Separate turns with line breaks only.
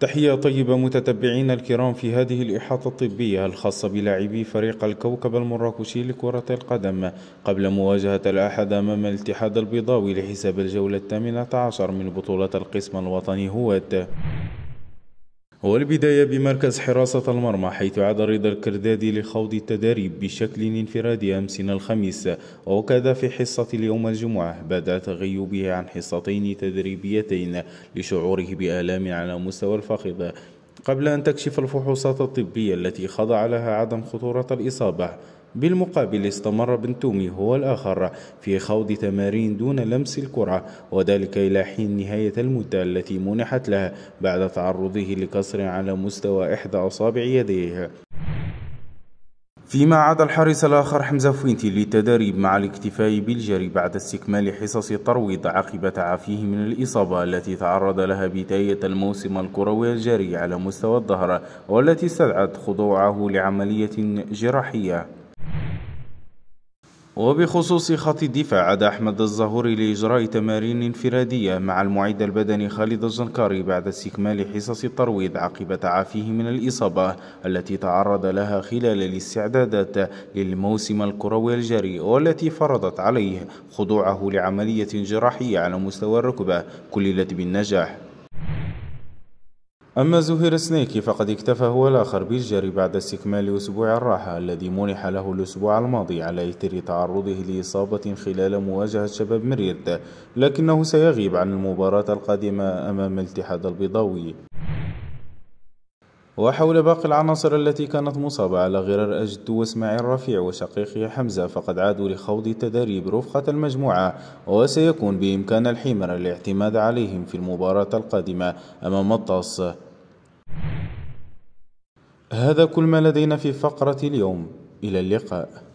تحية طيبة متتبعين الكرام في هذه الإحاطة الطبية الخاصة بلاعبي فريق الكوكب المراكشي لكرة القدم قبل مواجهة الأحد أمام الاتحاد البيضاوي لحساب الجولة الثامنة عشر من بطولة القسم الوطني هوات والبداية بمركز حراسة المرمى حيث عاد رضا الكردادي لخوض التدريب بشكل انفرادي أمسنا الخميس وكذا في حصة اليوم الجمعة بعد تغيبه عن حصتين تدريبيتين لشعوره بآلام على مستوى الفخذ قبل أن تكشف الفحوصات الطبية التي خضع لها عدم خطورة الإصابة بالمقابل استمر بنتومي هو الآخر في خوض تمارين دون لمس الكرة وذلك إلى حين نهاية المدة التي منحت له بعد تعرضه لكسر على مستوى إحدى أصابع يديه فيما عاد الحارس الآخر حمزة فوينتي للتدريب مع الاكتفاء بالجري بعد استكمال حصص الترويض عقب تعافيه من الإصابة التي تعرض لها بداية الموسم الكروي الجري على مستوى الظهر والتي استدعت خضوعه لعملية جراحية وبخصوص خط الدفاع عاد أحمد الزهوري لإجراء تمارين انفرادية مع المعد البدني خالد الزنكاري بعد استكمال حصص الترويض عقب تعافيه من الإصابة التي تعرض لها خلال الاستعدادات للموسم الكروي الجري والتي فرضت عليه خضوعه لعملية جراحية على مستوى الركبة كللت بالنجاح أما زهير سنيكي فقد اكتفى هو الآخر بالجري بعد استكمال أسبوع الراحة الذي منح له الأسبوع الماضي على إثر تعرضه لإصابة خلال مواجهة شباب مريد لكنه سيغيب عن المباراة القادمة أمام الاتحاد البيضاوي وحول باقي العناصر التي كانت مصابة على غرار أجد وإسماعيل رفيع وشقيقه حمزة فقد عادوا لخوض التدريب رفقة المجموعة وسيكون بإمكان الحمر الاعتماد عليهم في المباراة القادمة أمام الطاس هذا كل ما لدينا في فقرة اليوم إلى اللقاء